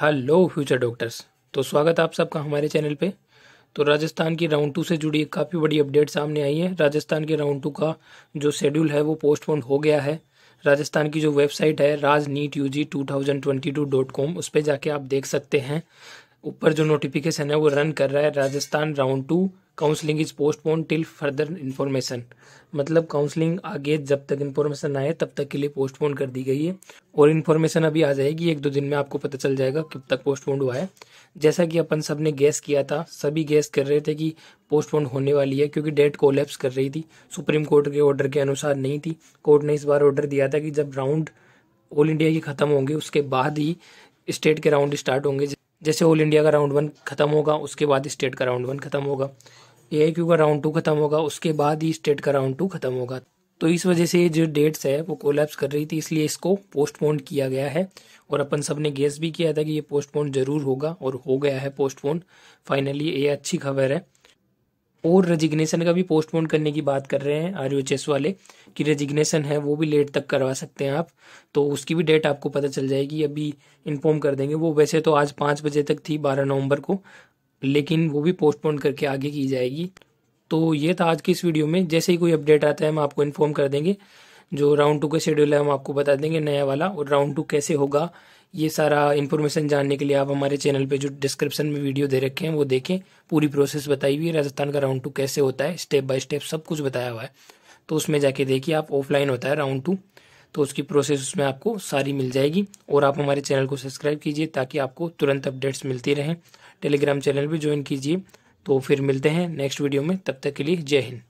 hello future doctors तो स्वागत आप सबका हमारे चैनल पे तो राजस्थान की राउंड टू से जुड़ी एक काफ़ी बड़ी अपडेट सामने आई है राजस्थान के राउंड टू का जो शेड्यूल है वो पोस्टपोन हो गया है राजस्थान की जो वेबसाइट है Raj NEET U G two thousand twenty two dot com उस पर जाके आप देख सकते हैं ऊपर जो नोटिफिकेशन है वो रन कर रहा है Rajasthan round two counselling is postpone till further information मतलब काउंसलिंग आगे जब तक इन्फॉर्मेशन आए तब तक के लिए पोस्टपोन कर दी गई है और इन्फॉर्मेशन अभी आ जाएगी एक दो दिन में आपको पता चल जाएगा कब तक पोस्टपोन हुआ है जैसा कि अपन सब ने गैस किया था सभी गैस कर रहे थे कि पोस्टपोन होने वाली है क्योंकि डेट कोलेप्स कर रही थी सुप्रीम कोर्ट के ऑर्डर के अनुसार नहीं थी कोर्ट ने इस बार ऑर्डर दिया था कि जब राउंड ऑल इंडिया के ख़त्म होंगे उसके बाद ही स्टेट के राउंड स्टार्ट होंगे जैसे ऑल इंडिया का राउंड वन खत्म होगा उसके बाद स्टेट का राउंड वन खत्म होगा ए का राउंड टू खत्म होगा उसके बाद ही स्टेट का राउंड टू खत्म होगा तो इस वजह से जो डेट्स है वो कोलैप्स कर रही थी इसलिए इसको पोस्टपोन किया गया है और अपन सब ने गेस भी किया था कि ये पोस्टपोन जरूर होगा और हो गया है पोस्टपोन फाइनली ये अच्छी खबर है और रेजिग्नेशन का भी पोस्टपोन करने की बात कर रहे हैं आर वाले कि रेजिग्नेशन है वो भी लेट तक करवा सकते हैं आप तो उसकी भी डेट आपको पता चल जाएगी अभी इन्फॉर्म कर देंगे वो वैसे तो आज पाँच बजे तक थी बारह नवंबर को लेकिन वो भी पोस्टपोन करके आगे की जाएगी तो ये था आज की इस वीडियो में जैसे ही कोई अपडेट आता है हम आपको इन्फॉर्म कर देंगे जो राउंड टू का शेड्यूल है हम आपको बता देंगे नया वाला और राउंड टू कैसे होगा ये सारा इन्फॉर्मेशन जानने के लिए आप हमारे चैनल पे जो डिस्क्रिप्शन में वीडियो दे रखे हैं वो देखें पूरी प्रोसेस बताई हुई है राजस्थान का राउंड टू कैसे होता है स्टेप बाय स्टेप सब कुछ बताया हुआ है तो उसमें जाके देखिए आप ऑफलाइन होता है राउंड टू तो उसकी प्रोसेस उसमें आपको सारी मिल जाएगी और आप हमारे चैनल को सब्सक्राइब कीजिए ताकि आपको तुरंत अपडेट्स मिलती रहें टेलीग्राम चैनल भी ज्वाइन कीजिए तो फिर मिलते हैं नेक्स्ट वीडियो में तब तक के लिए जय हिंद